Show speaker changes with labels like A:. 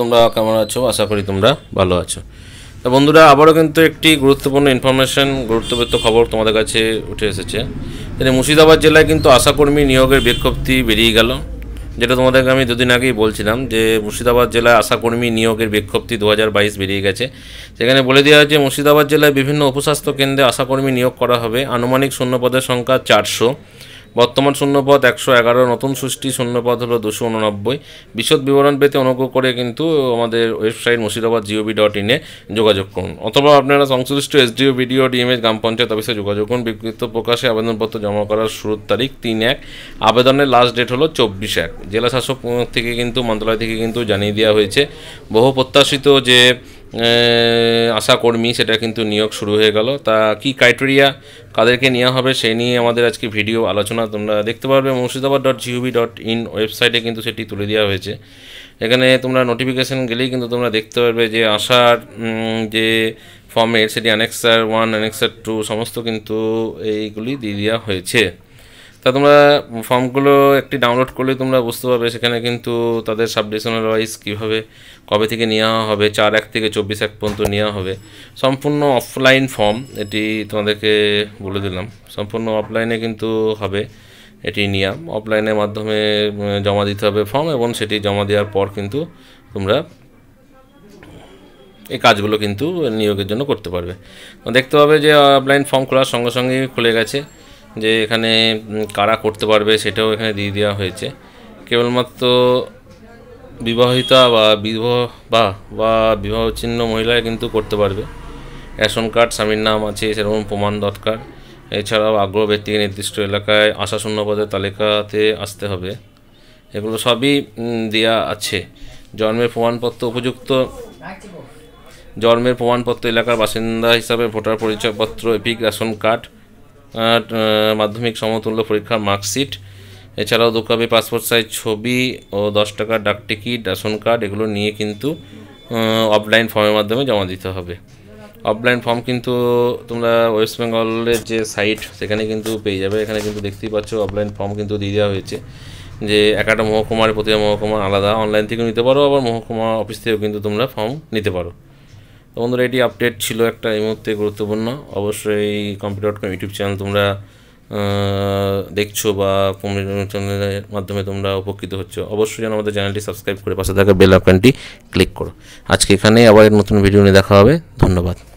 A: তোমরা কেমন আছো আশা করি তোমরা ভালো আছো তো বন্ধুরা আবারও কিন্তু একটি গুরুত্বপূর্ণ ইনফরমেশন গুরুত্বপূর্ণ খবর তোমাদের কাছে উঠে এসেছে যেটা মুর্শিদাবাদ জেলায় কিন্তু আশাকর্মী নিয়োগের বিজ্ঞপ্তি বেরিয়ে গেল যেটা তোমাদেরকে আমি দুদিন আগেই বলছিলাম যে মুর্শিদাবাদ জেলায় আশাকর্মী নিয়োগের বিজ্ঞপ্তি দু বেরিয়ে গেছে সেখানে বলে দেওয়া হয়েছে মুর্শিদাবাদ জেলায় বিভিন্ন উপস্বাস্থ্য কেন্দ্রে আশাকর্মী নিয়োগ করা হবে আনুমানিক শূন্যপদের সংখ্যা চারশো বর্তমান শূন্যপদ একশো এগারো নতুন সৃষ্টি শূন্যপদ হলো দুশো উননব্বই বিশদ বিবরণ পেতে অনুগ্রহ করে কিন্তু আমাদের ওয়েবসাইট মুর্শিদাবাদ জিওবি ডট ইনে যোগাযোগ করুন অথবা আপনারা সংশ্লিষ্ট এসডিও বিডিও ডিএমএস গ্রাম পঞ্চায়েত অফিসে যোগাযোগ করুন বিকৃত প্রকাশে আবেদনপত্র জমা করার শুরুর তারিখ তিন এক আবেদনের লাস্ট ডেট হলো চব্বিশ এক জেলা শাসক থেকে কিন্তু মন্ত্রণালয় থেকে কিন্তু জানিয়ে দেওয়া হয়েছে বহু প্রত্যাশিত যে আশাকর্মী সেটা কিন্তু নিয়োগ শুরু হয়ে গেল তা কি ক্রাইটেরিয়া কাদেরকে নেওয়া হবে সেই নিয়ে আমাদের আজকে ভিডিও আলোচনা তোমরা দেখতে পারবে Murshidabad dot gov dot in ওয়েবসাইটে কিন্তু সেটি তুলে দেওয়া হয়েছে এখানে তোমরা নোটিফিকেশান গেলেই কিন্তু তোমরা দেখতে পারবে যে আশার যে ফর্মের সেটি অ্যানেক্সার ওয়ান অ্যানেক্সার টু সমস্ত কিন্তু এইগুলি দিয়ে দেওয়া হয়েছে তা তোমরা ফর্মগুলো একটি ডাউনলোড করলে তোমরা বুঝতে পারবে সেখানে কিন্তু তাদের সাবডিশনাল ওয়াইজ কীভাবে কবে থেকে নেওয়া হবে চার এক থেকে চব্বিশ এক পর্যন্ত নেওয়া হবে সম্পূর্ণ অফলাইন ফর্ম এটি তোমাদেরকে বলে দিলাম সম্পূর্ণ অফলাইনে কিন্তু হবে এটি নিয়ম অফলাইনের মাধ্যমে জমা দিতে হবে ফর্ম এবং সেটি জমা দেওয়ার পর কিন্তু তোমরা এই কাজগুলো কিন্তু নিয়োগের জন্য করতে পারবে দেখতে পাবে যে অফলাইন ফর্ম খোলার সঙ্গে সঙ্গেই খুলে গেছে যে এখানে কারা করতে পারবে সেটাও এখানে দিয়ে দেওয়া হয়েছে কেবলমাত্র বিবাহিতা বা বিবাহ বা বা বিবাহচ্ছিন্ন মহিলারা কিন্তু করতে পারবে রেশন কার্ড স্বামীর নাম আছে সেরকম প্রমাণ দরকার এছাড়াও আগ্রহ ব্যক্তিকে নির্দিষ্ট এলাকায় আশা শূন্য পদের তালিকাতে আসতে হবে এগুলো সবই দেয়া আছে জন্মের প্রমাণপত্র উপযুক্ত জন্মের প্রমাণপত্র এলাকার বাসিন্দা হিসাবে ভোটার পরিচয়পত্র এপিক রেশন কার্ড মাধ্যমিক সমতুল্য পরীক্ষার মার্কশিট এছাড়াও দু কপি পাসপোর্ট সাইজ ছবি ও দশ টাকার ডাকটিকিট রেশন কার্ড এগুলো নিয়ে কিন্তু অফলাইন ফর্মের মাধ্যমে জমা দিতে হবে অফলাইন ফর্ম কিন্তু তোমরা ওয়েস্ট বেঙ্গলের যে সাইট সেখানে কিন্তু পেয়ে যাবে এখানে কিন্তু দেখতেই পাচ্ছ অফলাইন ফর্ম কিন্তু দিয়ে দেওয়া হয়েছে যে এক একটা মহকুমার প্রতিটা মহকুমা আলাদা অনলাইন থেকেও নিতে পারো আবার মহকুমা অফিস থেকেও কিন্তু তোমরা ফর্ম নিতে পারো তো বন্ধুরা এটি আপডেট ছিল একটা এই মুহূর্তে গুরুত্বপূর্ণ অবশ্যই computer dot com YouTube channel তোমরা দেখছো বা চ্যানেলের মাধ্যমে তোমরা উপকৃত হচ্ছ অবশ্যই যেন আমাদের চ্যানেলটি সাবস্ক্রাইব করে পাশে থাকা বেল আইকনটি ক্লিক করো আজকে এখানে আবার নতুন ভিডিও নিয়ে দেখা হবে ধন্যবাদ